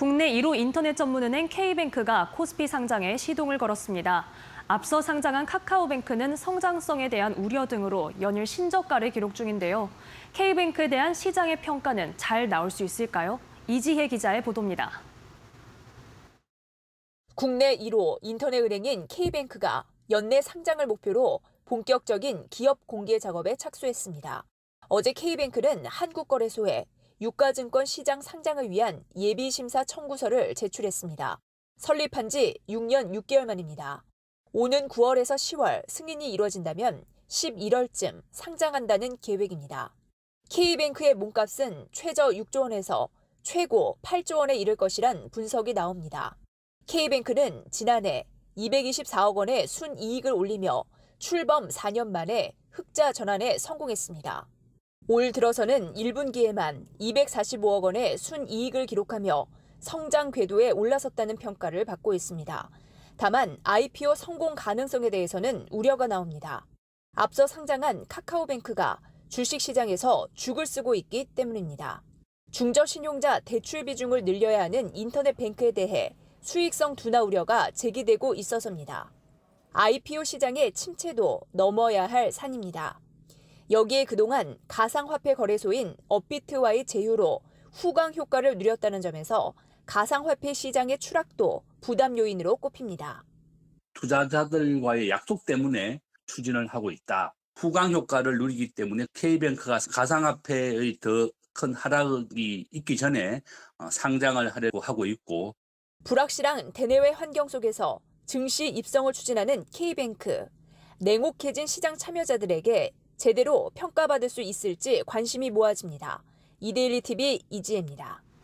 국내 1호 인터넷 전문은행 K뱅크가 코스피 상장에 시동을 걸었습니다. 앞서 상장한 카카오뱅크는 성장성에 대한 우려 등으로 연일 신저가를 기록 중인데요. K뱅크에 대한 시장의 평가는 잘 나올 수 있을까요? 이지혜 기자의 보도입니다. 국내 1호 인터넷 은행인 K뱅크가 연내 상장을 목표로 본격적인 기업 공개 작업에 착수했습니다. 어제 K뱅크는 한국거래소에 유가증권 시장 상장을 위한 예비심사 청구서를 제출했습니다. 설립한 지 6년 6개월 만입니다. 오는 9월에서 10월 승인이 이루어진다면 11월쯤 상장한다는 계획입니다. K뱅크의 몸값은 최저 6조 원에서 최고 8조 원에 이를 것이란 분석이 나옵니다. K뱅크는 지난해 224억 원의 순이익을 올리며 출범 4년 만에 흑자 전환에 성공했습니다. 올 들어서는 1분기에만 245억 원의 순이익을 기록하며 성장 궤도에 올라섰다는 평가를 받고 있습니다. 다만 IPO 성공 가능성에 대해서는 우려가 나옵니다. 앞서 상장한 카카오뱅크가 주식시장에서 죽을 쓰고 있기 때문입니다. 중저신용자 대출 비중을 늘려야 하는 인터넷 뱅크에 대해 수익성 둔화 우려가 제기되고 있어서입니다. IPO 시장의 침체도 넘어야 할 산입니다. 여기에 그동안 가상화폐 거래소인 업비트와의 제휴로 후광 효과를 누렸다는 점에서 가상화폐 시장의 추락도 부담 요인으로 꼽힙니다. 투자자들과의 약속 때문에 추진을 하고 있다. 후광 효과를 누리기 때문에 K뱅크가 가상화폐의 더 큰 하락이 있기 전에 어, 상장을 하려고 하고 있고 불확실한 대내외 환경 속에서 증시 입성을 추진하는 K뱅크 냉혹해진 시장 참여자들에게 제대로 평가받을 수 있을지 관심이 모아집니다. 이데일리 TV 이지혜입니다.